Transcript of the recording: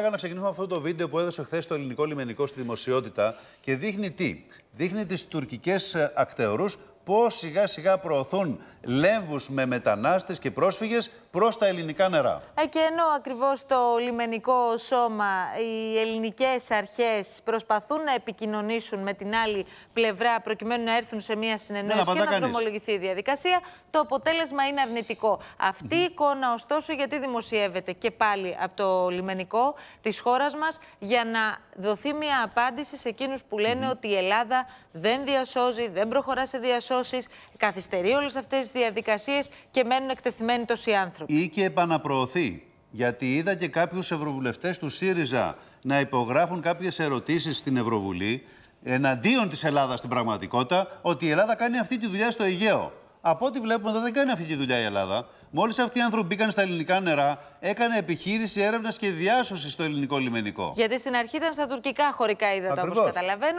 Έκανα να ξεκινήσουμε αυτό το βίντεο που έδωσε χθες το ελληνικό λιμενικό στη δημοσιότητα και δείχνει τι. Δείχνει τις τουρκικές ε, ακτεωρού πώς σιγά σιγά προωθούν λεμβου με μετανάστες και πρόσφυγες προς τα ελληνικά νερά. Ε, και ενώ ακριβώς το λιμενικό σώμα, οι ελληνικές αρχές προσπαθούν να επικοινωνήσουν με την άλλη πλευρά προκειμένου να έρθουν σε μια ναι, συνεννόηση και να δρομολογηθεί η διαδικασία, το αποτέλεσμα είναι αρνητικό. Αυτή η εικόνα ωστόσο γιατί δημοσιεύεται και πάλι από το λιμενικό της χώρας μας για να δοθεί μια απάντηση σε εκείνους που λένε ότι η Ελλάδα δεν διασώζει, δεν προχωρά σε διασώζει διασώσει, καθυστερεί όλες αυτές τις διαδικασίες και μένουν εκτεθειμένοι τόσοι άνθρωποι. Ή και επαναπροωθεί. Γιατί είδα και κάποιους ευρωβουλευτές του ΣΥΡΙΖΑ να υπογράφουν κάποιες ερωτήσεις στην Ευρωβουλή εναντίον της Ελλάδας στην πραγματικότητα ότι η Ελλάδα κάνει αυτή τη δουλειά στο Αιγαίο. Από ό,τι βλέπουμε δεν κάνει αυτή τη δουλειά η Ελλάδα. Μόλις αυτοί οι άνθρωποι μπήκαν στα ελληνικά νερά, έκανε επιχείρηση έρευνας και διάσωσης στο ελληνικό λιμενικό. Γιατί στην αρχή ήταν στα τουρκικά χωρικά ύδατα, όπως καταλαβαίνουμε.